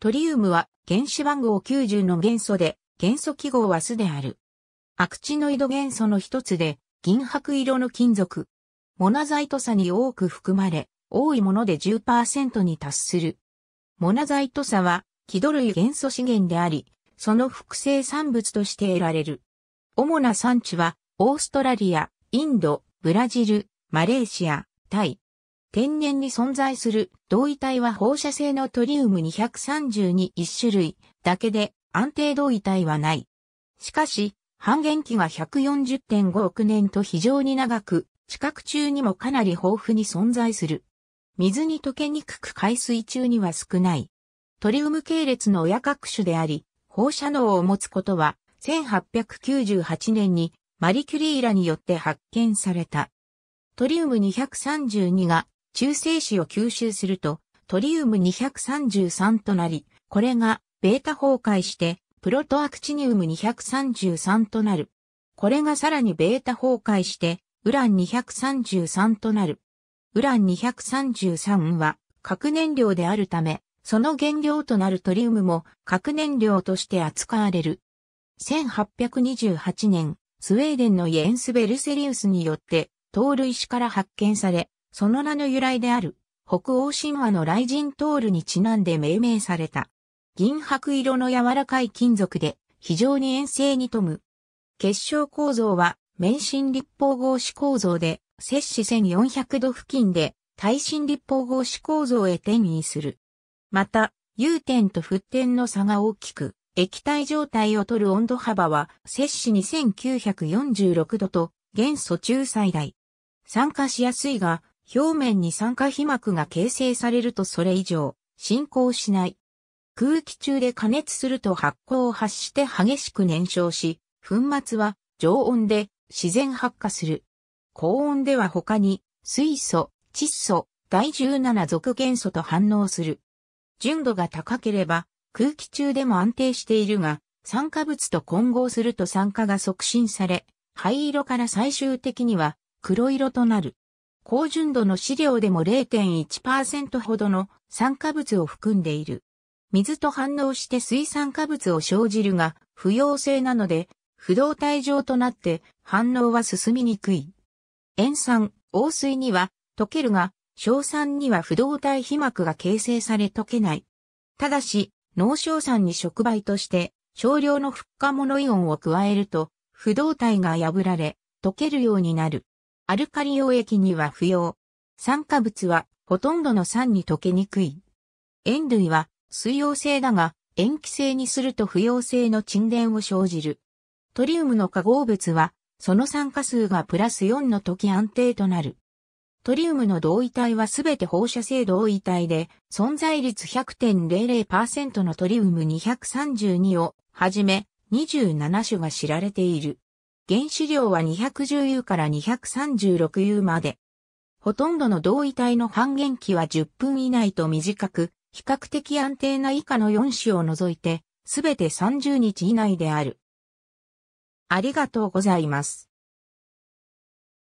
トリウムは原子番号90の元素で、元素記号は酢である。アクチノイド元素の一つで、銀白色の金属。モナザイト砂に多く含まれ、多いもので10%に達する。モナザイト砂は、気土類元素資源であり、その複製産物として得られる。主な産地は、オーストラリア、インド、ブラジル、マレーシア、タイ、天然に存在する同位体は放射性のトリウム232一種類だけで安定同位体はない。しかし、半減期が140.5億年と非常に長く、地殻中にもかなり豊富に存在する。水に溶けにくく海水中には少ない。トリウム系列の親各種であり、放射能を持つことは、1898年にマリキュリーラによって発見された。トリウム232が中性子を吸収すると、トリウム233となり、これがベータ崩壊して、プロトアクチニウム233となる。これがさらにベータ崩壊して、ウラン233となる。ウラン233は核燃料であるため、その原料となるトリウムも核燃料として扱われる。1828年、スウェーデンのイエンス・ベルセリウスによって、糖類紙から発見され、その名の由来である、北欧神話の雷神トールにちなんで命名された。銀白色の柔らかい金属で、非常に遠征に富む。結晶構造は、免震立方合子構造で、摂氏1400度付近で、耐震立方合子構造へ転移する。また、融点と沸点の差が大きく、液体状態を取る温度幅は、摂氏2946度と、元素中最大。酸化しやすいが、表面に酸化皮膜が形成されるとそれ以上、進行しない。空気中で加熱すると発酵を発して激しく燃焼し、粉末は常温で自然発火する。高温では他に水素、窒素、第17属元素と反応する。純度が高ければ空気中でも安定しているが、酸化物と混合すると酸化が促進され、灰色から最終的には黒色となる。高純度の飼料でも0.1%ほどの酸化物を含んでいる。水と反応して水酸化物を生じるが、不溶性なので、不動体状となって反応は進みにくい。塩酸、黄水には溶けるが、硝酸には不動体被膜が形成され溶けない。ただし、脳硝酸に触媒として少量のフッ化モノイオンを加えると、不動体が破られ、溶けるようになる。アルカリ溶液には不要。酸化物はほとんどの酸に溶けにくい。塩類は水溶性だが塩基性にすると不溶性の沈殿を生じる。トリウムの化合物はその酸化数がプラス4の時安定となる。トリウムの同位体はすべて放射性同位体で、存在率100.00%のトリウム232をはじめ27種が知られている。原子量は210 U から236 U まで。ほとんどの同位体の半減期は10分以内と短く、比較的安定な以下の4種を除いて、すべて30日以内である。ありがとうございます。